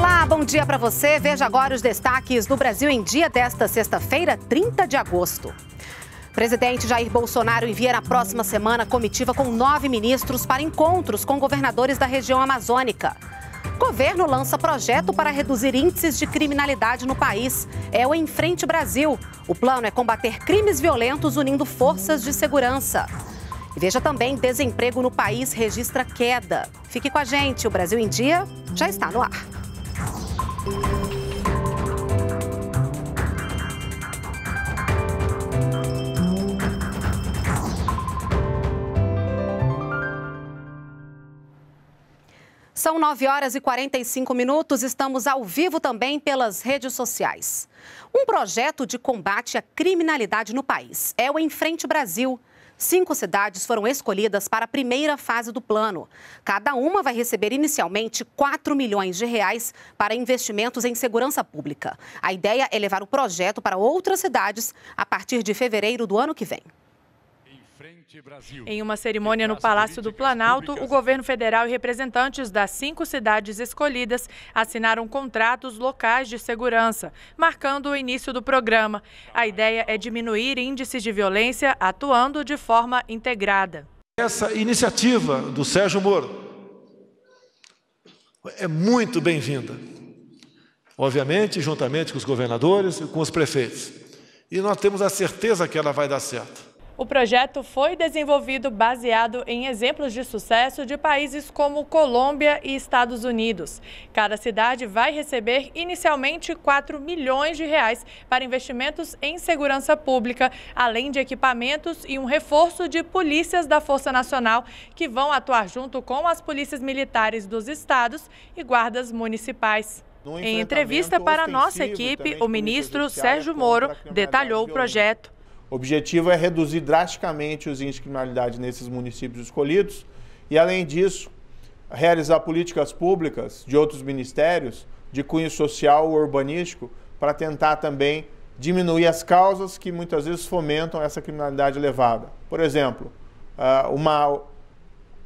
Olá, bom dia para você. Veja agora os destaques do Brasil em Dia desta sexta-feira, 30 de agosto. Presidente Jair Bolsonaro envia na próxima semana comitiva com nove ministros para encontros com governadores da região amazônica. Governo lança projeto para reduzir índices de criminalidade no país. É o Enfrente Brasil. O plano é combater crimes violentos unindo forças de segurança. E veja também: desemprego no país registra queda. Fique com a gente. O Brasil em Dia já está no ar. São 9 horas e 45 minutos. Estamos ao vivo também pelas redes sociais. Um projeto de combate à criminalidade no país é o Enfrente Brasil. Cinco cidades foram escolhidas para a primeira fase do plano. Cada uma vai receber inicialmente 4 milhões de reais para investimentos em segurança pública. A ideia é levar o projeto para outras cidades a partir de fevereiro do ano que vem. Em uma cerimônia no Palácio do Planalto, o governo federal e representantes das cinco cidades escolhidas assinaram contratos locais de segurança, marcando o início do programa. A ideia é diminuir índices de violência atuando de forma integrada. Essa iniciativa do Sérgio Moro é muito bem-vinda. Obviamente, juntamente com os governadores e com os prefeitos. E nós temos a certeza que ela vai dar certo. O projeto foi desenvolvido baseado em exemplos de sucesso de países como Colômbia e Estados Unidos. Cada cidade vai receber inicialmente 4 milhões de reais para investimentos em segurança pública, além de equipamentos e um reforço de polícias da Força Nacional que vão atuar junto com as polícias militares dos estados e guardas municipais. Em entrevista para a nossa equipe, o ministro Sérgio Moro detalhou o projeto. O objetivo é reduzir drasticamente os índices de criminalidade nesses municípios escolhidos e, além disso, realizar políticas públicas de outros ministérios de cunho social ou urbanístico para tentar também diminuir as causas que muitas vezes fomentam essa criminalidade elevada. Por exemplo, ah, uma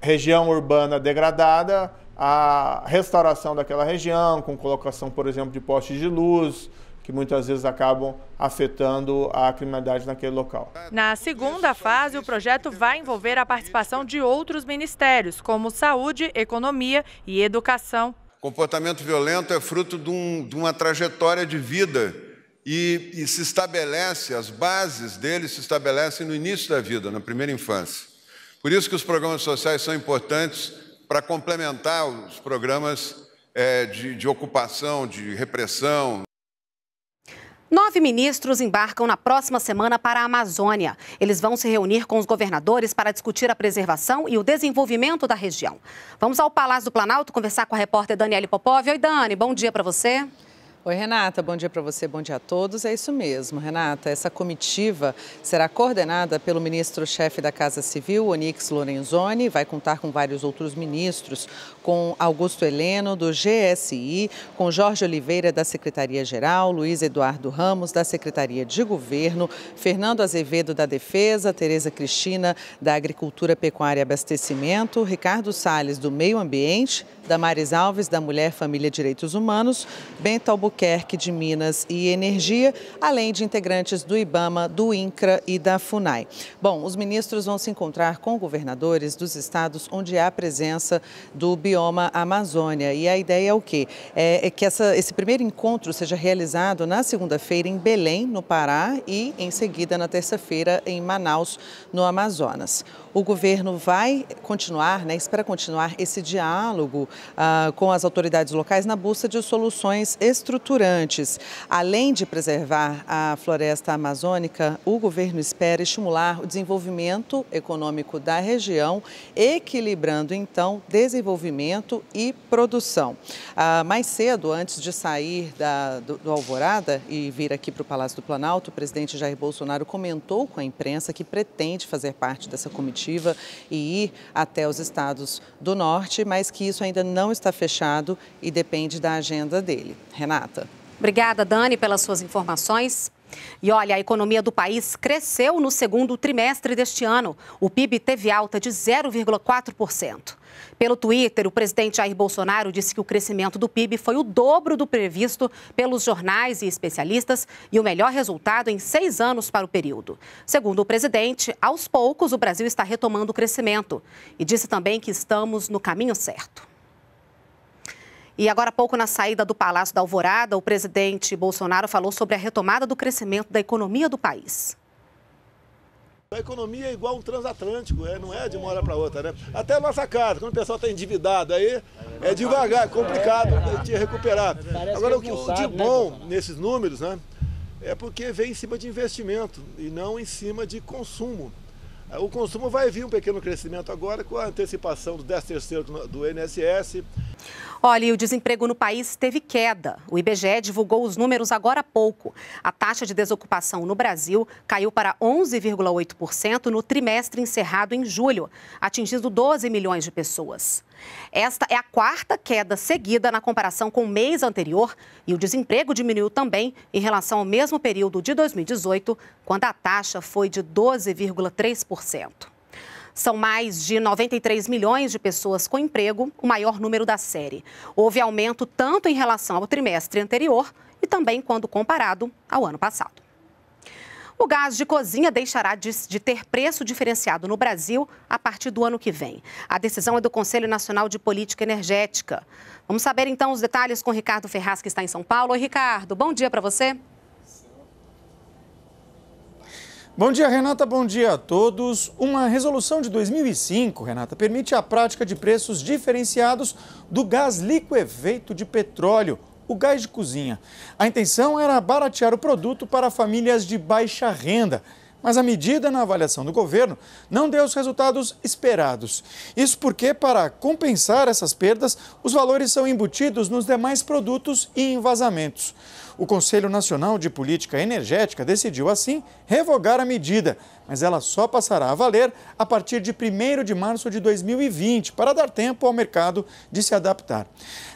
região urbana degradada, a restauração daquela região, com colocação, por exemplo, de postes de luz, que muitas vezes acabam afetando a criminalidade naquele local. Na segunda fase, o projeto vai envolver a participação de outros ministérios, como saúde, economia e educação. Comportamento violento é fruto de, um, de uma trajetória de vida e, e se estabelece, as bases dele se estabelecem no início da vida, na primeira infância. Por isso que os programas sociais são importantes para complementar os programas é, de, de ocupação, de repressão. Nove ministros embarcam na próxima semana para a Amazônia. Eles vão se reunir com os governadores para discutir a preservação e o desenvolvimento da região. Vamos ao Palácio do Planalto conversar com a repórter Daniele Popov. Oi, Dani, bom dia para você. Oi, Renata, bom dia para você, bom dia a todos. É isso mesmo, Renata. Essa comitiva será coordenada pelo ministro-chefe da Casa Civil, Onix Lorenzoni, vai contar com vários outros ministros, com Augusto Heleno, do GSI, com Jorge Oliveira, da Secretaria-Geral, Luiz Eduardo Ramos, da Secretaria de Governo, Fernando Azevedo, da Defesa, Tereza Cristina, da Agricultura, Pecuária e Abastecimento, Ricardo Salles, do Meio Ambiente, Damares Alves, da Mulher, Família e Direitos Humanos, Bento Albuquerque, Albuquerque de Minas e Energia, além de integrantes do IBAMA, do INCRA e da FUNAI. Bom, os ministros vão se encontrar com governadores dos estados onde há presença do bioma Amazônia. E a ideia é o quê? É, é que essa, esse primeiro encontro seja realizado na segunda-feira em Belém, no Pará, e em seguida na terça-feira em Manaus, no Amazonas o governo vai continuar, né, espera continuar esse diálogo ah, com as autoridades locais na busca de soluções estruturantes. Além de preservar a floresta amazônica, o governo espera estimular o desenvolvimento econômico da região, equilibrando então desenvolvimento e produção. Ah, mais cedo, antes de sair da, do, do Alvorada e vir aqui para o Palácio do Planalto, o presidente Jair Bolsonaro comentou com a imprensa que pretende fazer parte dessa comitiva e ir até os estados do norte, mas que isso ainda não está fechado e depende da agenda dele. Renata. Obrigada, Dani, pelas suas informações. E olha, a economia do país cresceu no segundo trimestre deste ano. O PIB teve alta de 0,4%. Pelo Twitter, o presidente Jair Bolsonaro disse que o crescimento do PIB foi o dobro do previsto pelos jornais e especialistas e o melhor resultado em seis anos para o período. Segundo o presidente, aos poucos o Brasil está retomando o crescimento e disse também que estamos no caminho certo. E agora há pouco, na saída do Palácio da Alvorada, o presidente Bolsonaro falou sobre a retomada do crescimento da economia do país. A economia é igual um transatlântico, é, não é de uma hora para outra, né? Até a nossa casa, quando o pessoal está endividado aí, é devagar, é complicado de recuperar. É agora, o que de né, bom nesses números, né? É porque vem em cima de investimento e não em cima de consumo. O consumo vai vir um pequeno crescimento agora com a antecipação do 13 terceiro do INSS. Olha, o desemprego no país teve queda. O IBGE divulgou os números agora há pouco. A taxa de desocupação no Brasil caiu para 11,8% no trimestre encerrado em julho, atingindo 12 milhões de pessoas. Esta é a quarta queda seguida na comparação com o mês anterior e o desemprego diminuiu também em relação ao mesmo período de 2018, quando a taxa foi de 12,3%. São mais de 93 milhões de pessoas com emprego, o maior número da série. Houve aumento tanto em relação ao trimestre anterior e também quando comparado ao ano passado. O gás de cozinha deixará de, de, ter preço diferenciado no Brasil a partir do ano que vem. A decisão é do Conselho Nacional de Política Energética. Vamos saber então os detalhes com Ricardo Ferraz, que está em São Paulo. Oi, Ricardo, bom dia para você. Bom dia, Renata. Bom dia a todos. Uma resolução de 2005, Renata, permite a prática de preços diferenciados do gás liquefeito de petróleo, o gás de cozinha. A intenção era baratear o produto para famílias de baixa renda. Mas a medida, na avaliação do governo, não deu os resultados esperados. Isso porque, para compensar essas perdas, os valores são embutidos nos demais produtos e vazamentos. O Conselho Nacional de Política Energética decidiu, assim, revogar a medida, mas ela só passará a valer a partir de 1 de março de 2020, para dar tempo ao mercado de se adaptar.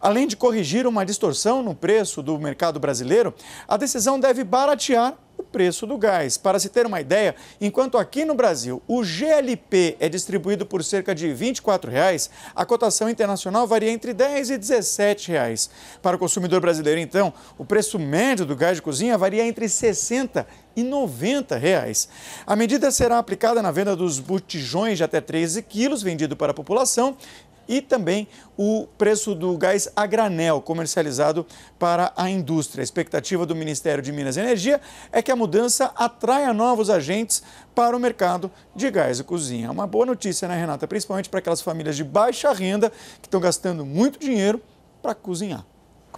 Além de corrigir uma distorção no preço do mercado brasileiro, a decisão deve baratear preço do gás. Para se ter uma ideia, enquanto aqui no Brasil o GLP é distribuído por cerca de R$ 24, reais, a cotação internacional varia entre R$ 10 e R$ 17. Reais. Para o consumidor brasileiro, então, o preço médio do gás de cozinha varia entre R$ 60 e R$ 90. Reais. A medida será aplicada na venda dos botijões de até 13 quilos vendido para a população e também o preço do gás a granel comercializado para a indústria. A expectativa do Ministério de Minas e Energia é que a mudança atraia novos agentes para o mercado de gás e cozinha. Uma boa notícia, né, Renata? Principalmente para aquelas famílias de baixa renda que estão gastando muito dinheiro para cozinhar.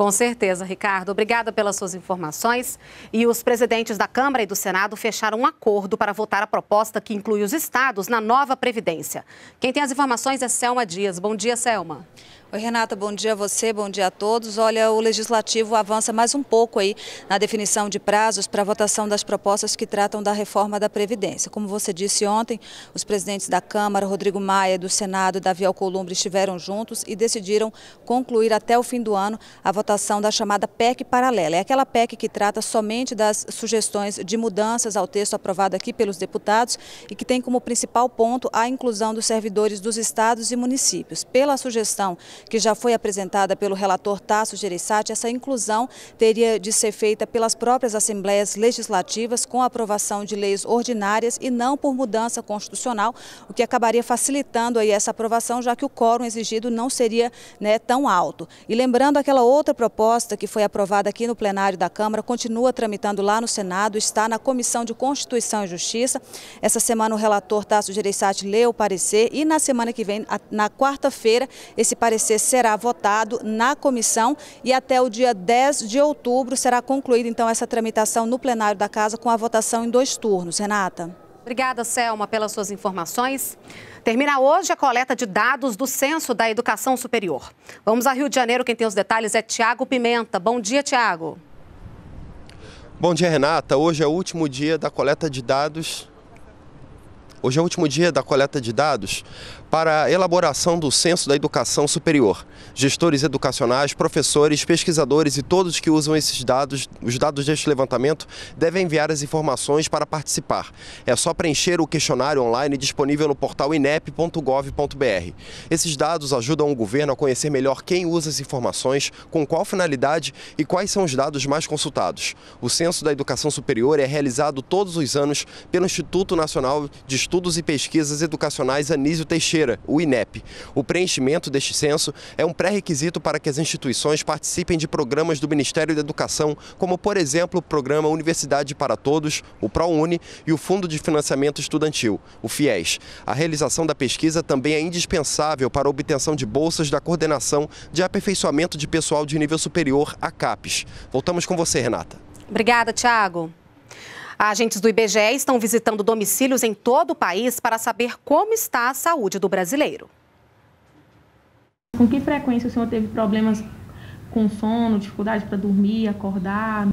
Com certeza, Ricardo. Obrigada pelas suas informações. E os presidentes da Câmara e do Senado fecharam um acordo para votar a proposta que inclui os estados na nova Previdência. Quem tem as informações é Selma Dias. Bom dia, Selma. Oi, Renata, bom dia a você, bom dia a todos. Olha, o Legislativo avança mais um pouco aí na definição de prazos para a votação das propostas que tratam da reforma da Previdência. Como você disse ontem, os presidentes da Câmara, Rodrigo Maia, do Senado e Davi Alcolumbre estiveram juntos e decidiram concluir até o fim do ano a votação da chamada PEC paralela. É aquela PEC que trata somente das sugestões de mudanças ao texto aprovado aqui pelos deputados e que tem como principal ponto a inclusão dos servidores dos estados e municípios. Pela sugestão que já foi apresentada pelo relator Tasso Gereissati, essa inclusão teria de ser feita pelas próprias assembleias legislativas com a aprovação de leis ordinárias e não por mudança constitucional, o que acabaria facilitando aí essa aprovação, já que o quórum exigido não seria né, tão alto. E lembrando aquela outra proposta que foi aprovada aqui no plenário da Câmara, continua tramitando lá no Senado, está na Comissão de Constituição e Justiça. Essa semana o relator Tasso Gereissati leu o parecer e na semana que vem, na quarta-feira, esse parecer será votado na comissão e até o dia 10 de outubro será concluída então essa tramitação no plenário da Casa com a votação em dois turnos. Renata. Obrigada, Selma, pelas suas informações. Termina hoje a coleta de dados do Censo da Educação Superior. Vamos a Rio de Janeiro, quem tem os detalhes é Tiago Pimenta. Bom dia, Tiago. Bom dia, Renata. Hoje é o último dia da coleta de dados Hoje é o último dia da coleta de dados para a elaboração do Censo da Educação Superior. Gestores educacionais, professores, pesquisadores e todos que usam esses dados, os dados deste levantamento, devem enviar as informações para participar. É só preencher o questionário online disponível no portal inep.gov.br. Esses dados ajudam o governo a conhecer melhor quem usa as informações, com qual finalidade e quais são os dados mais consultados. O Censo da Educação Superior é realizado todos os anos pelo Instituto Nacional de Estudos e Pesquisas Educacionais Anísio Teixeira Financeira, o INEP. O preenchimento deste censo é um pré-requisito para que as instituições participem de programas do Ministério da Educação, como, por exemplo, o programa Universidade para Todos, o ProUni, e o Fundo de Financiamento Estudantil, o FIES. A realização da pesquisa também é indispensável para a obtenção de bolsas da coordenação de aperfeiçoamento de pessoal de nível superior, a CAPES. Voltamos com você, Renata. Obrigada, Tiago. Agentes do IBGE estão visitando domicílios em todo o país para saber como está a saúde do brasileiro. Com que frequência o senhor teve problemas com sono, dificuldade para dormir, acordar?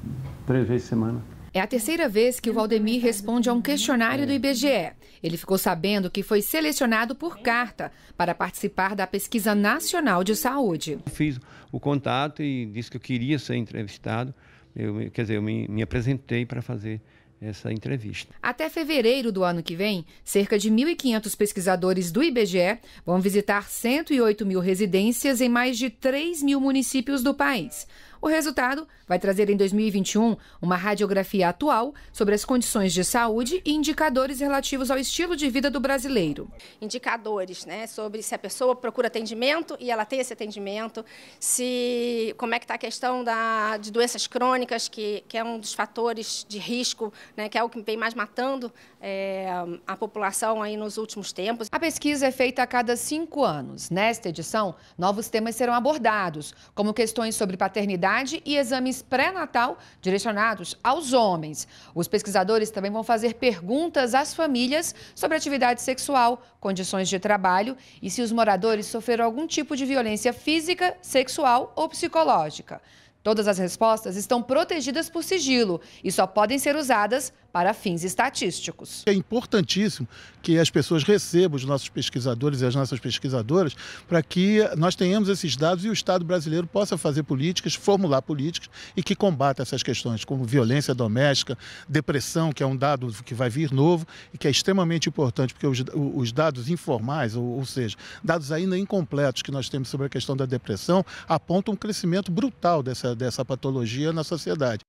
Três vezes por semana. É a terceira vez que o Valdemir responde a um questionário do IBGE. Ele ficou sabendo que foi selecionado por carta para participar da Pesquisa Nacional de Saúde. Fiz o contato e disse que eu queria ser entrevistado. Eu, quer dizer, eu me, me apresentei para fazer essa entrevista. Até fevereiro do ano que vem, cerca de 1.500 pesquisadores do IBGE vão visitar 108 mil residências em mais de 3 mil municípios do país. O resultado vai trazer em 2021 uma radiografia atual sobre as condições de saúde e indicadores relativos ao estilo de vida do brasileiro. Indicadores, né, sobre se a pessoa procura atendimento e ela tem esse atendimento, se como é que está a questão da, de doenças crônicas, que, que é um dos fatores de risco, né, que é o que vem mais matando é, a população aí nos últimos tempos. A pesquisa é feita a cada cinco anos. Nesta edição, novos temas serão abordados, como questões sobre paternidade e exames pré-natal direcionados aos homens. Os pesquisadores também vão fazer perguntas às famílias sobre atividade sexual, condições de trabalho e se os moradores sofreram algum tipo de violência física, sexual ou psicológica. Todas as respostas estão protegidas por sigilo e só podem ser usadas para fins estatísticos. É importantíssimo que as pessoas recebam os nossos pesquisadores e as nossas pesquisadoras para que nós tenhamos esses dados e o Estado brasileiro possa fazer políticas, formular políticas e que combata essas questões como violência doméstica, depressão, que é um dado que vai vir novo e que é extremamente importante porque os, os dados informais, ou, ou seja, dados ainda incompletos que nós temos sobre a questão da depressão, apontam um crescimento brutal dessa, dessa patologia na sociedade.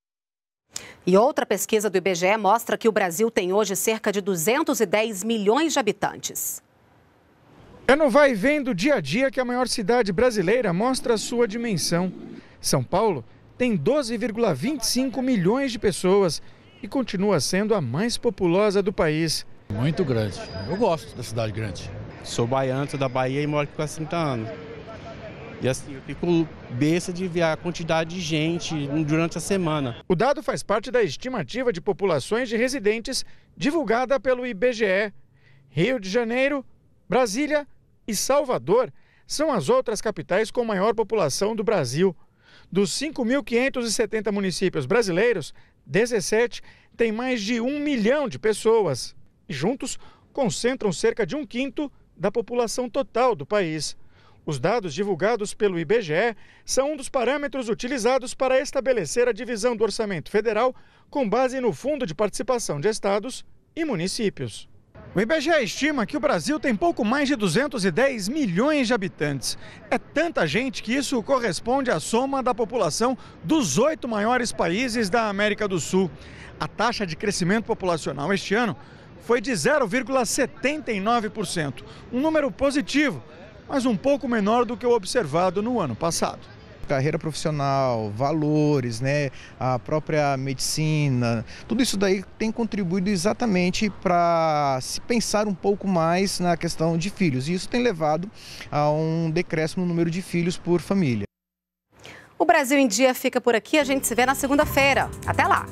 E outra pesquisa do IBGE mostra que o Brasil tem hoje cerca de 210 milhões de habitantes. É no vai vendo dia a dia que a maior cidade brasileira mostra a sua dimensão. São Paulo tem 12,25 milhões de pessoas e continua sendo a mais populosa do país. Muito grande. Eu gosto da cidade grande. Sou baiano, sou da Bahia e moro aqui há 30 anos. E assim, eu fico besta de ver a quantidade de gente durante a semana. O dado faz parte da estimativa de populações de residentes divulgada pelo IBGE. Rio de Janeiro, Brasília e Salvador são as outras capitais com maior população do Brasil. Dos 5.570 municípios brasileiros, 17 têm mais de um milhão de pessoas. E juntos concentram cerca de um quinto da população total do país. Os dados divulgados pelo IBGE são um dos parâmetros utilizados para estabelecer a divisão do orçamento federal com base no Fundo de Participação de Estados e Municípios. O IBGE estima que o Brasil tem pouco mais de 210 milhões de habitantes. É tanta gente que isso corresponde à soma da população dos oito maiores países da América do Sul. A taxa de crescimento populacional este ano foi de 0,79%, um número positivo mas um pouco menor do que o observado no ano passado carreira profissional, valores, né, a própria medicina, tudo isso daí tem contribuído exatamente para se pensar um pouco mais na questão de filhos. E isso tem levado a um decréscimo no número de filhos por família. O Brasil em Dia fica por aqui, a gente se vê na segunda-feira. Até lá!